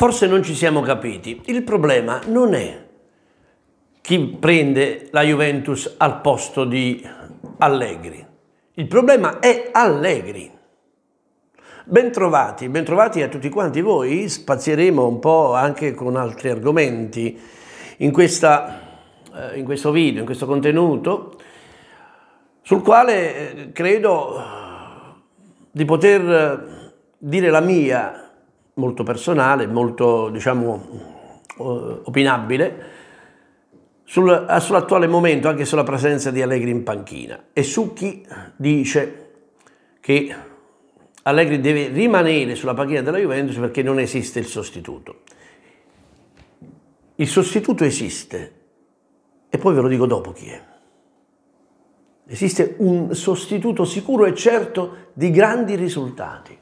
Forse non ci siamo capiti. Il problema non è chi prende la Juventus al posto di Allegri. Il problema è Allegri. Bentrovati, bentrovati a tutti quanti voi. Spazieremo un po' anche con altri argomenti in, questa, eh, in questo video, in questo contenuto, sul quale eh, credo di poter eh, dire la mia molto personale, molto diciamo eh, opinabile, sul, eh, sull'attuale momento anche sulla presenza di Allegri in panchina e su chi dice che Allegri deve rimanere sulla panchina della Juventus perché non esiste il sostituto. Il sostituto esiste e poi ve lo dico dopo chi è. Esiste un sostituto sicuro e certo di grandi risultati.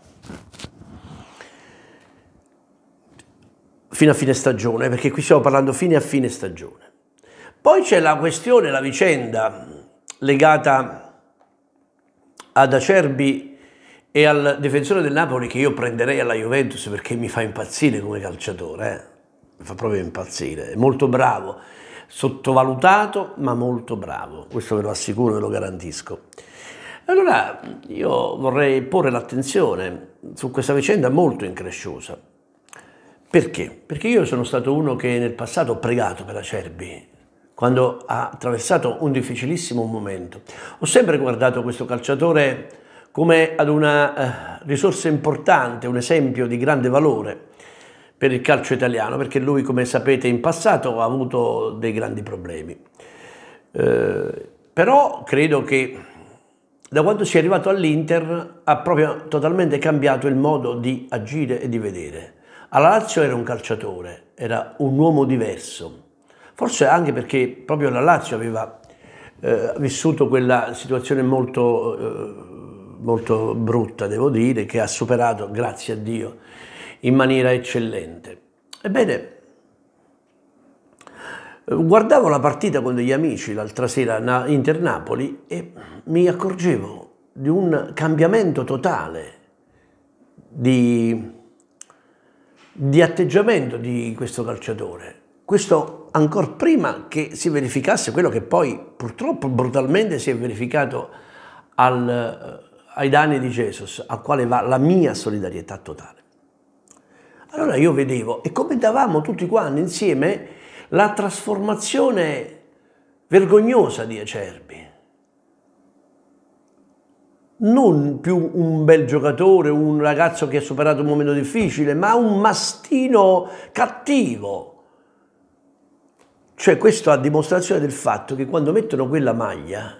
fino a fine stagione, perché qui stiamo parlando fine a fine stagione. Poi c'è la questione, la vicenda legata ad Acerbi e al difensore del Napoli che io prenderei alla Juventus perché mi fa impazzire come calciatore, eh? mi fa proprio impazzire, è molto bravo, sottovalutato ma molto bravo, questo ve lo assicuro ve lo garantisco. Allora io vorrei porre l'attenzione su questa vicenda molto incresciosa perché? Perché io sono stato uno che nel passato ho pregato per Acerbi, quando ha attraversato un difficilissimo momento. Ho sempre guardato questo calciatore come ad una eh, risorsa importante, un esempio di grande valore per il calcio italiano, perché lui, come sapete, in passato ha avuto dei grandi problemi. Eh, però credo che da quando si è arrivato all'Inter ha proprio totalmente cambiato il modo di agire e di vedere. Alla Lazio era un calciatore, era un uomo diverso, forse anche perché proprio la Lazio aveva eh, vissuto quella situazione molto, eh, molto brutta, devo dire, che ha superato, grazie a Dio, in maniera eccellente. Ebbene, guardavo la partita con degli amici l'altra sera Inter-Napoli e mi accorgevo di un cambiamento totale di di atteggiamento di questo calciatore. Questo ancora prima che si verificasse quello che poi purtroppo brutalmente si è verificato al, eh, ai danni di Jesus, al quale va la mia solidarietà totale. Allora io vedevo e commentavamo tutti quanti insieme la trasformazione vergognosa di Acerbi non più un bel giocatore, un ragazzo che ha superato un momento difficile, ma un mastino cattivo. Cioè questo a dimostrazione del fatto che quando mettono quella maglia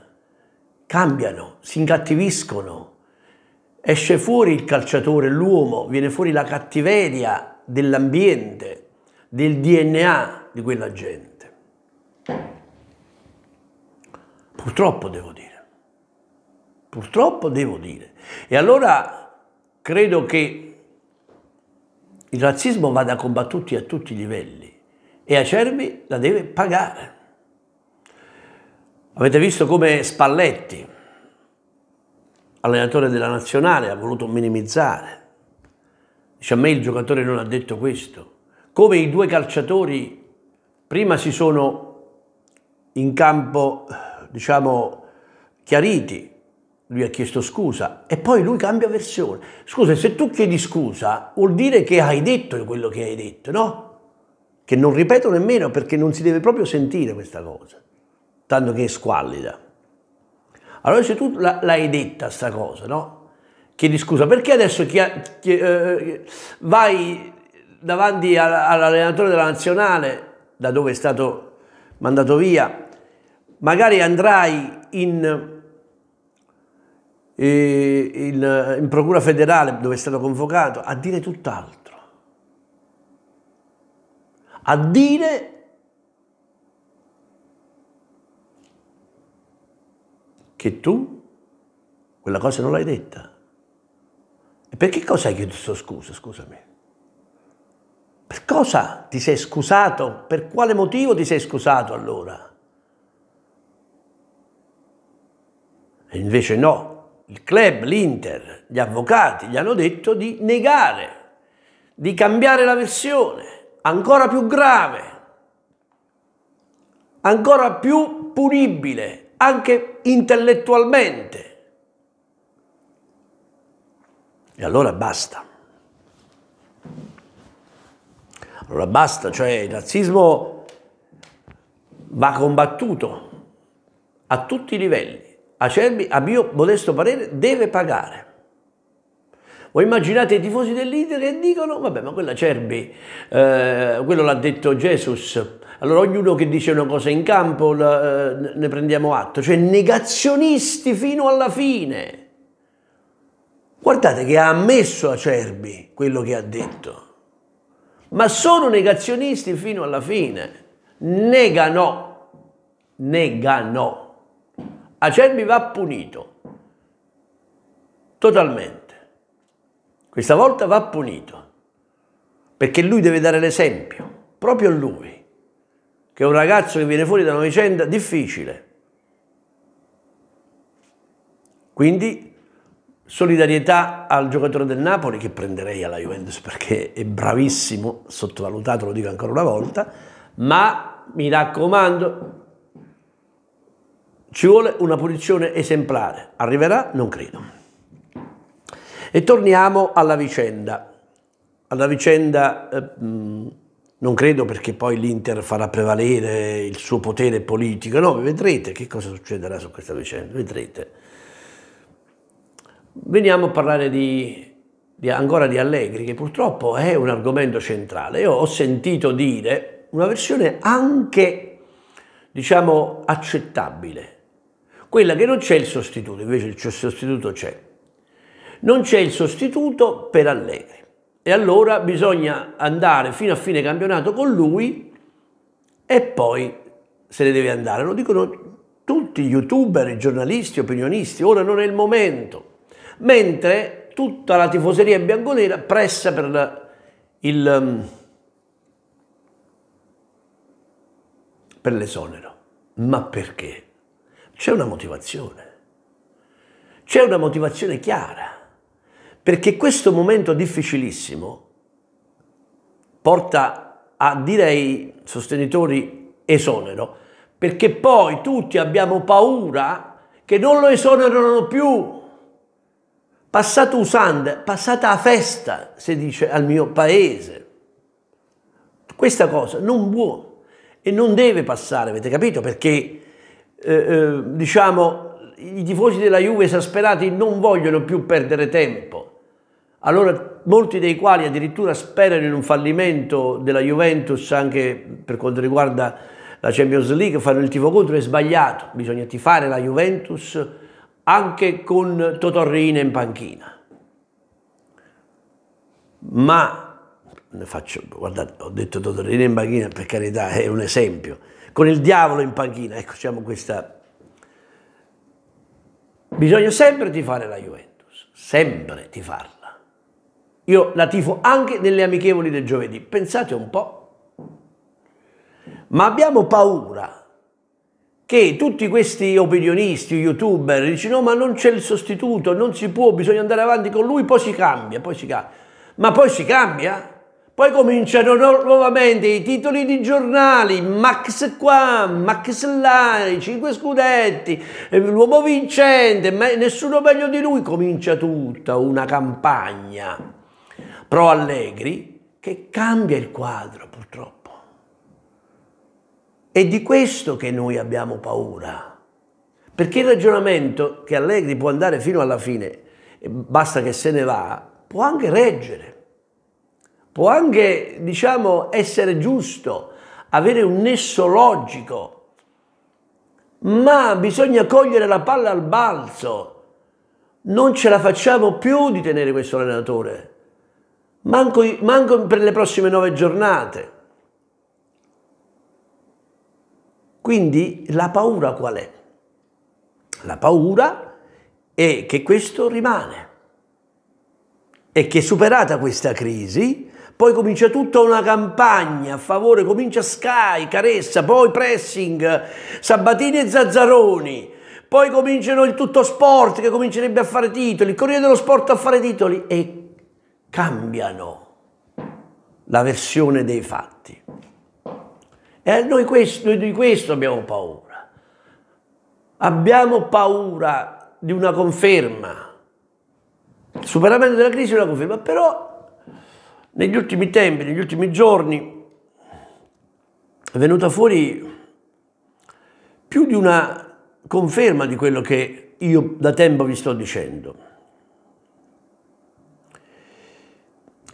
cambiano, si incattiviscono, esce fuori il calciatore, l'uomo, viene fuori la cattiveria dell'ambiente, del DNA di quella gente. Purtroppo devo dire. Purtroppo devo dire. E allora credo che il razzismo vada combattuto a tutti i livelli e Acerbi la deve pagare. Avete visto come Spalletti, allenatore della nazionale, ha voluto minimizzare. Dice a me il giocatore non ha detto questo. Come i due calciatori prima si sono in campo, diciamo, chiariti lui ha chiesto scusa e poi lui cambia versione. Scusa, se tu chiedi scusa vuol dire che hai detto quello che hai detto, no? Che non ripeto nemmeno perché non si deve proprio sentire questa cosa, tanto che è squallida. Allora se tu l'hai detta sta cosa, no? Chiedi scusa, perché adesso chi, chi, eh, vai davanti all'allenatore della nazionale, da dove è stato mandato via, magari andrai in in, in procura federale dove è stato convocato a dire tutt'altro, a dire che tu quella cosa non l'hai detta. E per che cosa hai chiesto scusa, scusami? Per cosa ti sei scusato? Per quale motivo ti sei scusato allora? E invece no, il club, l'Inter, gli avvocati gli hanno detto di negare, di cambiare la versione, ancora più grave, ancora più punibile, anche intellettualmente. E allora basta. Allora basta, cioè il razzismo va combattuto a tutti i livelli Acerbi, a mio modesto parere, deve pagare. Voi immaginate i tifosi dell'Inter che dicono, vabbè, ma quella eh, quello l'ha detto Gesù. Allora ognuno che dice una cosa in campo la, eh, ne prendiamo atto, cioè negazionisti fino alla fine. Guardate che ha ammesso Acerbi quello che ha detto, ma sono negazionisti fino alla fine. Negano, negano. Acerbi va punito, totalmente. Questa volta va punito, perché lui deve dare l'esempio, proprio a lui, che è un ragazzo che viene fuori da una vicenda difficile. Quindi solidarietà al giocatore del Napoli che prenderei alla Juventus perché è bravissimo, sottovalutato, lo dico ancora una volta, ma mi raccomando ci vuole una punizione esemplare. Arriverà? Non credo. E torniamo alla vicenda. Alla vicenda, eh, non credo perché poi l'Inter farà prevalere il suo potere politico. No, vedrete che cosa succederà su questa vicenda. Vedrete. Veniamo a parlare di, di, ancora di Allegri, che purtroppo è un argomento centrale. Io ho sentito dire una versione anche, diciamo, accettabile quella che non c'è il sostituto, invece il sostituto c'è. Non c'è il sostituto per Allegri e allora bisogna andare fino a fine campionato con lui e poi se ne deve andare. Lo dicono tutti gli youtuber, i giornalisti, opinionisti, ora non è il momento. Mentre tutta la tifoseria bianconera pressa per il, um, per l'esonero. Ma perché? C'è una motivazione. C'è una motivazione chiara. Perché questo momento difficilissimo porta a, dire ai sostenitori esonero, perché poi tutti abbiamo paura che non lo esonerano più. Passato usando, passata a festa, si dice al mio paese. Questa cosa non può e non deve passare, avete capito? Perché eh, eh, diciamo, i tifosi della Juve esasperati non vogliono più perdere tempo. Allora, molti dei quali addirittura sperano in un fallimento della Juventus anche per quanto riguarda la Champions League, fanno il tifo contro, è sbagliato, bisogna tifare la Juventus anche con Totorrina in panchina. Ma, ne faccio, guardate, ho detto Totorrina in panchina per carità, è un esempio, con il diavolo in panchina, ecco diciamo questa... Bisogna sempre tifare la Juventus, sempre tifarla. Io la tifo anche nelle amichevoli del giovedì, pensate un po'. Ma abbiamo paura che tutti questi opinionisti, youtuber, dicono ma non c'è il sostituto, non si può, bisogna andare avanti con lui, poi si cambia, poi si cambia. Ma poi si cambia? Poi cominciano nuovamente i titoli di giornali, Max qua, Max là, cinque scudetti, eh, l'uomo vincente, nessuno meglio di lui, comincia tutta una campagna pro Allegri che cambia il quadro purtroppo. È di questo che noi abbiamo paura, perché il ragionamento che Allegri può andare fino alla fine, basta che se ne va, può anche reggere può anche, diciamo, essere giusto, avere un nesso logico, ma bisogna cogliere la palla al balzo. Non ce la facciamo più di tenere questo allenatore, manco, manco per le prossime nove giornate. Quindi la paura qual è? La paura è che questo rimane e che superata questa crisi poi comincia tutta una campagna a favore, comincia Sky, Caressa, poi Pressing, Sabatini e Zazzaroni, poi cominciano il tutto sport che comincerebbe a fare titoli, il Corriere dello Sport a fare titoli e cambiano la versione dei fatti. E noi, questo, noi di questo abbiamo paura. Abbiamo paura di una conferma. Il superamento della crisi è una conferma, però negli ultimi tempi, negli ultimi giorni, è venuta fuori più di una conferma di quello che io da tempo vi sto dicendo.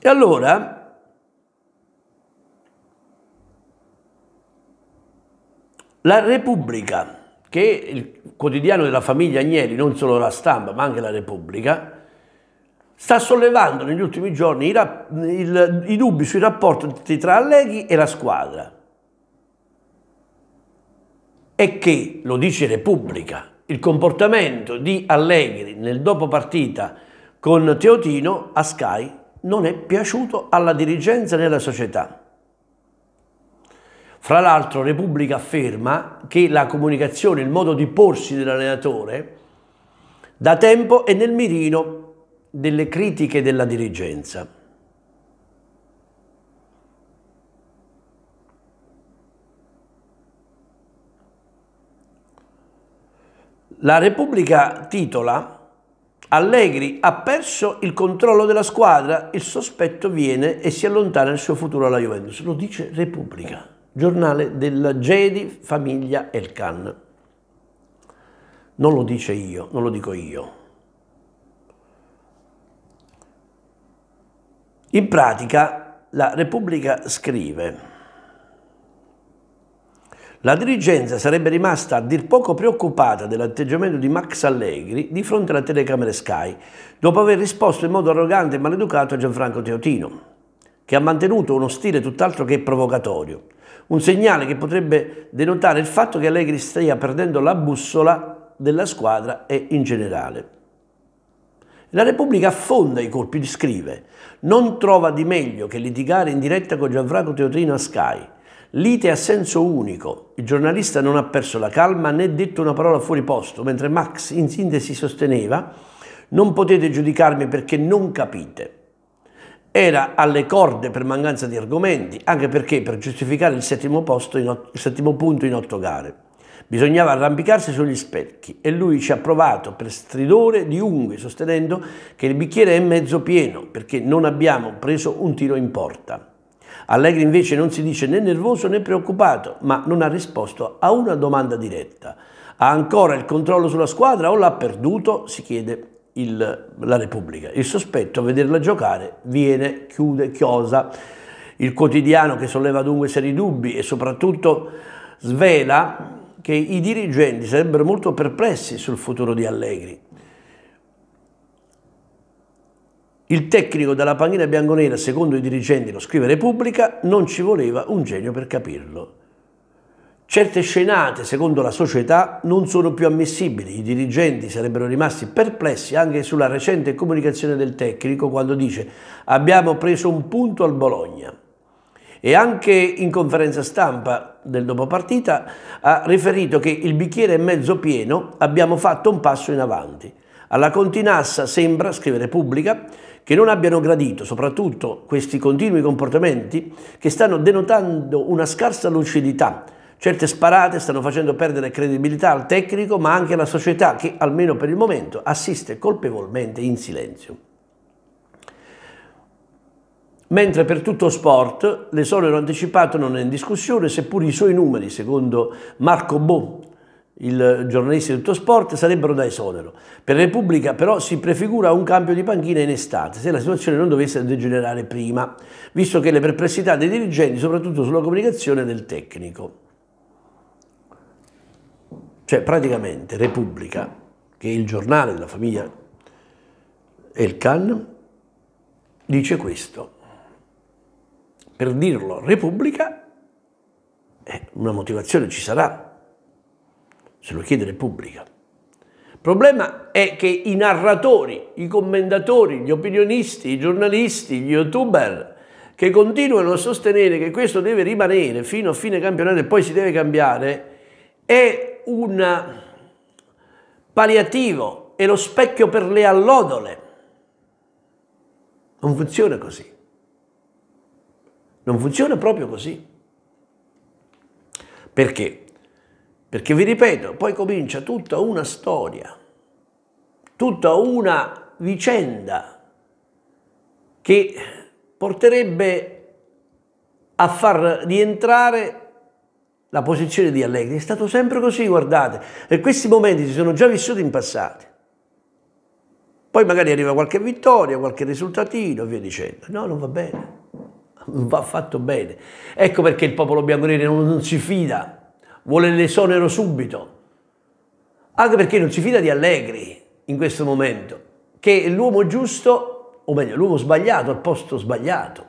E allora la Repubblica, che è il quotidiano della famiglia Agnelli, non solo la stampa ma anche la Repubblica, sta sollevando negli ultimi giorni i, il, i dubbi sui rapporti tra Allegri e la squadra. E che, lo dice Repubblica, il comportamento di Allegri nel dopo partita con Teotino a Sky non è piaciuto alla dirigenza della società. Fra l'altro Repubblica afferma che la comunicazione, il modo di porsi dell'allenatore, da tempo è nel mirino delle critiche della dirigenza. La Repubblica titola Allegri ha perso il controllo della squadra, il sospetto viene e si allontana il suo futuro alla Juventus. Lo dice Repubblica, giornale della Gedi Famiglia Elkan. Non lo dice io, non lo dico io. In pratica la Repubblica scrive la dirigenza sarebbe rimasta a dir poco preoccupata dell'atteggiamento di Max Allegri di fronte alla telecamera Sky, dopo aver risposto in modo arrogante e maleducato a Gianfranco Teotino, che ha mantenuto uno stile tutt'altro che provocatorio, un segnale che potrebbe denotare il fatto che Allegri stia perdendo la bussola della squadra e in generale. La Repubblica affonda i colpi scrive. Non trova di meglio che litigare in diretta con Gianfranco Teotrino a Sky. Lite a senso unico. Il giornalista non ha perso la calma né detto una parola fuori posto, mentre Max in sintesi sosteneva «Non potete giudicarmi perché non capite». Era alle corde per mancanza di argomenti, anche perché per giustificare il settimo, in, il settimo punto in otto gare. Bisognava arrampicarsi sugli specchi e lui ci ha provato per stridore di unghie, sostenendo che il bicchiere è mezzo pieno perché non abbiamo preso un tiro in porta. Allegri invece non si dice né nervoso né preoccupato, ma non ha risposto a una domanda diretta. Ha ancora il controllo sulla squadra o l'ha perduto? si chiede il, la Repubblica. Il sospetto a vederla giocare viene, chiude, chiosa. Il quotidiano che solleva dunque seri dubbi e soprattutto svela che i dirigenti sarebbero molto perplessi sul futuro di Allegri. Il tecnico della panchina bianconera, secondo i dirigenti, lo scrive Repubblica, non ci voleva un genio per capirlo. Certe scenate, secondo la società, non sono più ammissibili. I dirigenti sarebbero rimasti perplessi anche sulla recente comunicazione del tecnico quando dice abbiamo preso un punto al Bologna e anche in conferenza stampa del dopopartita ha riferito che il bicchiere è mezzo pieno, abbiamo fatto un passo in avanti. Alla Continassa sembra, scrive Repubblica, che non abbiano gradito soprattutto questi continui comportamenti che stanno denotando una scarsa lucidità. Certe sparate stanno facendo perdere credibilità al tecnico ma anche alla società che, almeno per il momento, assiste colpevolmente in silenzio mentre per tutto sport l'esonero anticipato non è in discussione, seppur i suoi numeri, secondo Marco Bo, il giornalista di tutto sport, sarebbero da esonero. Per Repubblica però si prefigura un cambio di panchina in estate, se la situazione non dovesse degenerare prima, visto che le perplessità dei dirigenti, soprattutto sulla comunicazione del tecnico. Cioè praticamente Repubblica, che è il giornale della famiglia Elkan, dice questo per dirlo Repubblica, eh, una motivazione ci sarà, se lo chiede Repubblica. Il problema è che i narratori, i commentatori, gli opinionisti, i giornalisti, gli youtuber che continuano a sostenere che questo deve rimanere fino a fine campionato e poi si deve cambiare, è un paliativo, è lo specchio per le allodole. Non funziona così. Non funziona proprio così. Perché? Perché vi ripeto, poi comincia tutta una storia, tutta una vicenda che porterebbe a far rientrare la posizione di Allegri. È stato sempre così, guardate. E questi momenti si sono già vissuti in passato. Poi magari arriva qualche vittoria, qualche risultatino, via dicendo. No, non va bene. va fatto bene. Ecco perché il popolo bianconere non, non si fida, vuole l'esonero subito, anche perché non si fida di Allegri in questo momento, che è l'uomo giusto, o meglio l'uomo sbagliato al posto sbagliato,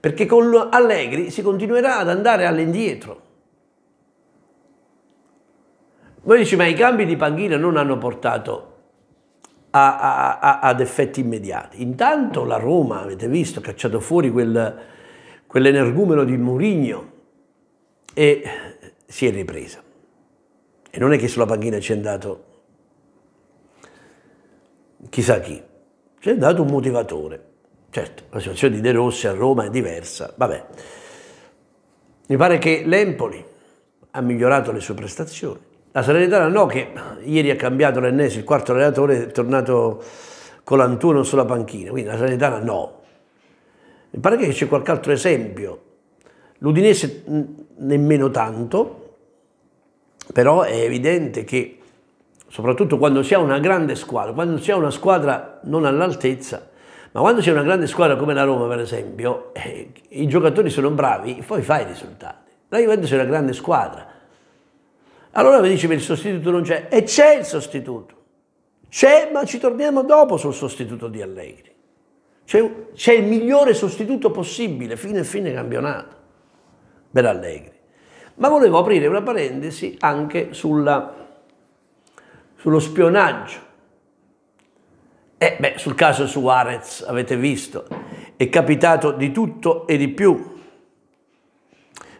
perché con Allegri si continuerà ad andare all'indietro. Voi dici, ma i cambi di panchina non hanno portato a, a, a, ad effetti immediati. Intanto la Roma, avete visto, ha cacciato fuori quel, quell'energumeno di Murigno e si è ripresa. E non è che sulla panchina ci è andato chissà chi, ci è andato un motivatore. Certo, la situazione di De Rossi a Roma è diversa, vabbè. Mi pare che l'Empoli ha migliorato le sue prestazioni. La Salernitana no, che ieri ha cambiato l'ennesimo, il quarto allenatore è tornato con Colantuono sulla panchina, quindi la Salernitana no, mi pare che c'è qualche altro esempio. L'Udinese nemmeno tanto, però è evidente che soprattutto quando si ha una grande squadra, quando si ha una squadra non all'altezza, ma quando c'è una grande squadra come la Roma per esempio, eh, i giocatori sono bravi, poi fai i risultati. La Juventus è una grande squadra. Allora mi dice, che il sostituto non c'è. E c'è il sostituto. C'è, ma ci torniamo dopo sul sostituto di Allegri. C'è, il migliore sostituto possibile fine e fine campionato per Allegri. Ma volevo aprire una parentesi anche sulla, sullo spionaggio. Eh, beh, sul caso Suarez avete visto, è capitato di tutto e di più.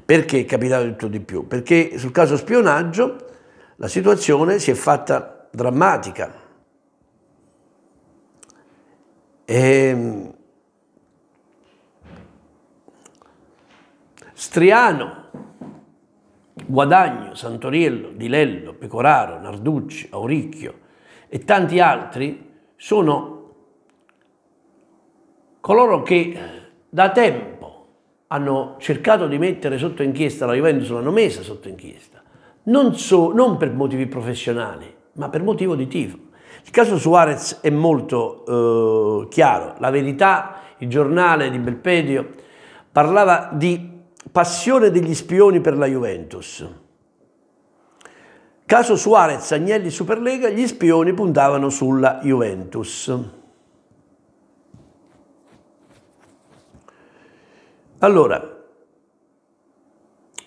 Perché è capitato di tutto e di più? Perché sul caso spionaggio la situazione si è fatta drammatica E... Ehm, Striano, Guadagno, Santoriello, Dilello, Pecoraro, Narducci, Auricchio e tanti altri sono coloro che da tempo hanno cercato di mettere sotto inchiesta la Juventus, l'hanno messa sotto inchiesta, non, so, non per motivi professionali, ma per motivo di tifo. Il caso Suarez è molto eh, chiaro, la verità, il giornale di Belpedio parlava di passione degli spioni per la Juventus. Caso Suarez, Agnelli, Superlega, gli spioni puntavano sulla Juventus. Allora,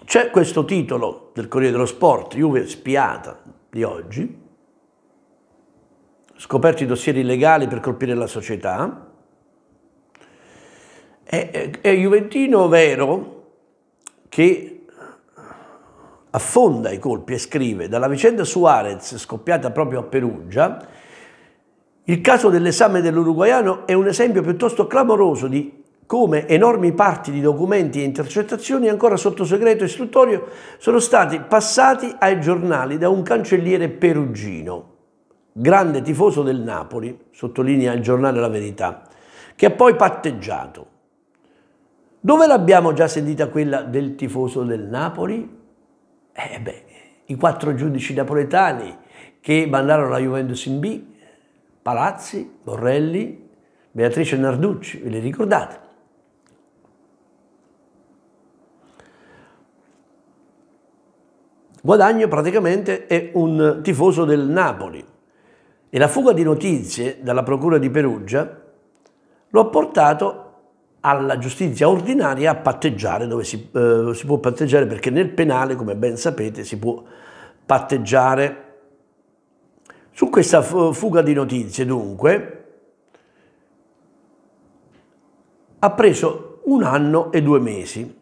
c'è questo titolo del Corriere dello Sport, Juve spiata di oggi, scoperti dossier illegali per colpire la società, è, è Juventino Vero che affonda i colpi e scrive dalla vicenda Suarez scoppiata proprio a Perugia, il caso dell'esame dell'uruguaiano è un esempio piuttosto clamoroso di come enormi parti di documenti e intercettazioni ancora sotto segreto istruttorio sono stati passati ai giornali da un cancelliere perugino grande tifoso del Napoli, sottolinea il giornale La Verità, che ha poi patteggiato. Dove l'abbiamo già sentita quella del tifoso del Napoli? Eh beh, i quattro giudici napoletani che mandarono la Juventus in B, Palazzi, Borrelli, Beatrice Narducci, ve li ricordate? Guadagno praticamente è un tifoso del Napoli e la fuga di notizie dalla Procura di Perugia lo ha portato alla giustizia ordinaria a patteggiare dove si, eh, si può patteggiare perché nel penale, come ben sapete, si può patteggiare. Su questa fuga di notizie, dunque, ha preso un anno e due mesi.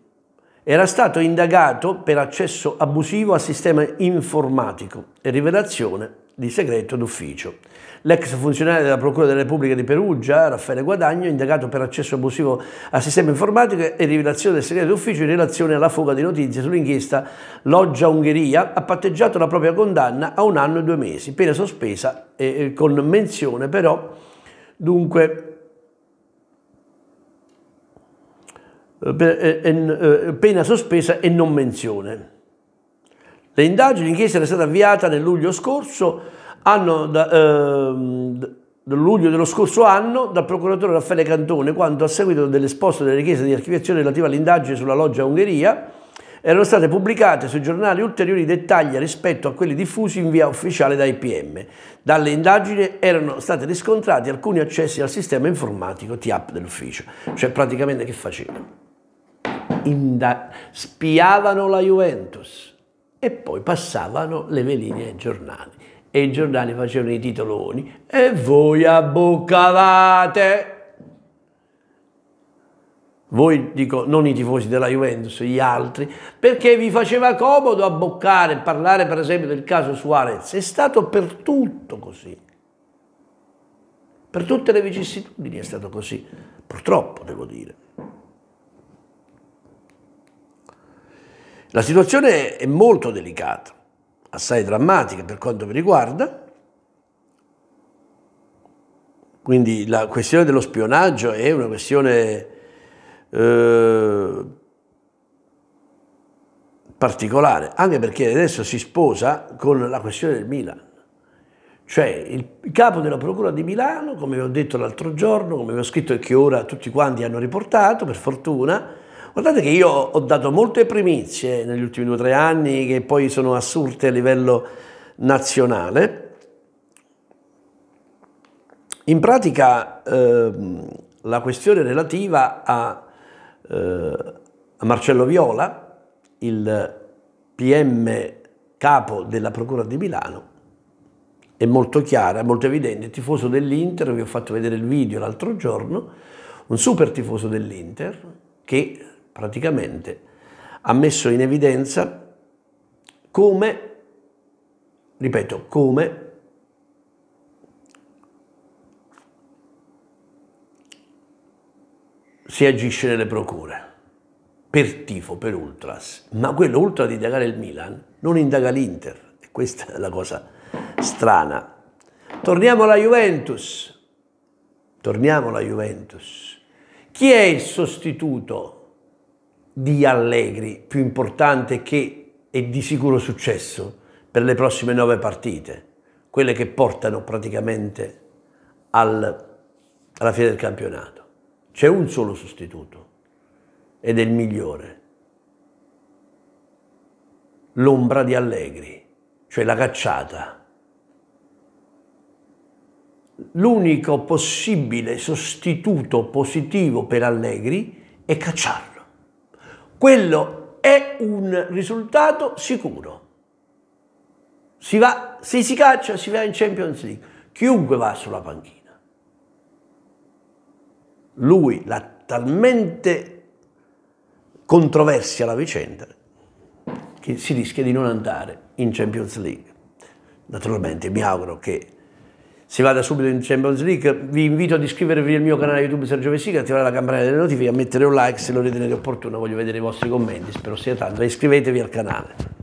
Era stato indagato per accesso abusivo al sistema informatico e rivelazione di segreto d'ufficio. L'ex funzionario della Procura della Repubblica di Perugia, Raffaele Guadagno, indagato per accesso abusivo al sistema informatico e rivelazione del segreto d'ufficio in relazione alla fuga di notizie sull'inchiesta Loggia Ungheria, ha patteggiato la propria condanna a un anno e due mesi, pena sospesa eh, con menzione però, dunque, eh, eh, eh, pena sospesa e non menzione. Le indagini, in chiesa era stata avviata nel luglio scorso, anno da, eh, del luglio dello scorso anno dal procuratore Raffaele Cantone quando a seguito dell'esposto delle richieste di archiviazione relativa all'indagine sulla loggia Ungheria erano state pubblicate sui giornali ulteriori dettagli rispetto a quelli diffusi in via ufficiale dai PM. Dalle indagini erano stati riscontrati alcuni accessi al sistema informatico TIAP dell'ufficio, cioè praticamente che facevano? Inda- spiavano la Juventus e poi passavano le veline ai giornali e i giornali facevano i titoloni e voi abboccavate. Voi dico non i tifosi della Juventus, gli altri, perché vi faceva comodo abboccare, parlare per esempio del caso Suarez. È stato per tutto così. Per tutte le vicissitudini è stato così. Purtroppo, devo dire. La situazione è molto delicata, assai drammatica per quanto mi riguarda, quindi la questione dello spionaggio è una questione eh, particolare, anche perché adesso si sposa con la questione del Milan. Cioè il capo della Procura di Milano, come vi ho detto l'altro giorno, come vi ho scritto e che ora tutti quanti hanno riportato, per fortuna, Guardate che io ho dato molte primizie negli ultimi due o tre anni che poi sono assurde a livello nazionale. In pratica eh, la questione relativa a, eh, a Marcello Viola, il PM capo della Procura di Milano, è molto chiara, è molto evidente. Il tifoso dell'Inter, vi ho fatto vedere il video l'altro giorno, un super tifoso dell'Inter che praticamente ha messo in evidenza come, ripeto, come si agisce nelle procure per tifo, per ultras, ma quello ultra di indagare il Milan non indaga l'Inter, e questa è la cosa strana. Torniamo alla Juventus, torniamo alla Juventus. Chi è il sostituto di Allegri più importante che è di sicuro successo per le prossime nove partite, quelle che portano praticamente al, alla fine del campionato. C'è un solo sostituto ed è il migliore. L'ombra di Allegri, cioè la cacciata. L'unico possibile sostituto positivo per Allegri è cacciarlo. Quello è un risultato sicuro. Si va, se si caccia si va in Champions League. Chiunque va sulla panchina. Lui l'ha talmente controversia la vicenda che si rischia di non andare in Champions League. Naturalmente mi auguro che si vada subito in Champions League. Vi invito ad iscrivervi al mio canale YouTube Sergio Vesiga, attivare la campanella delle notifiche, a mettere un like se lo ritenete opportuno, voglio vedere i vostri commenti, spero sia tanto, e iscrivetevi al canale.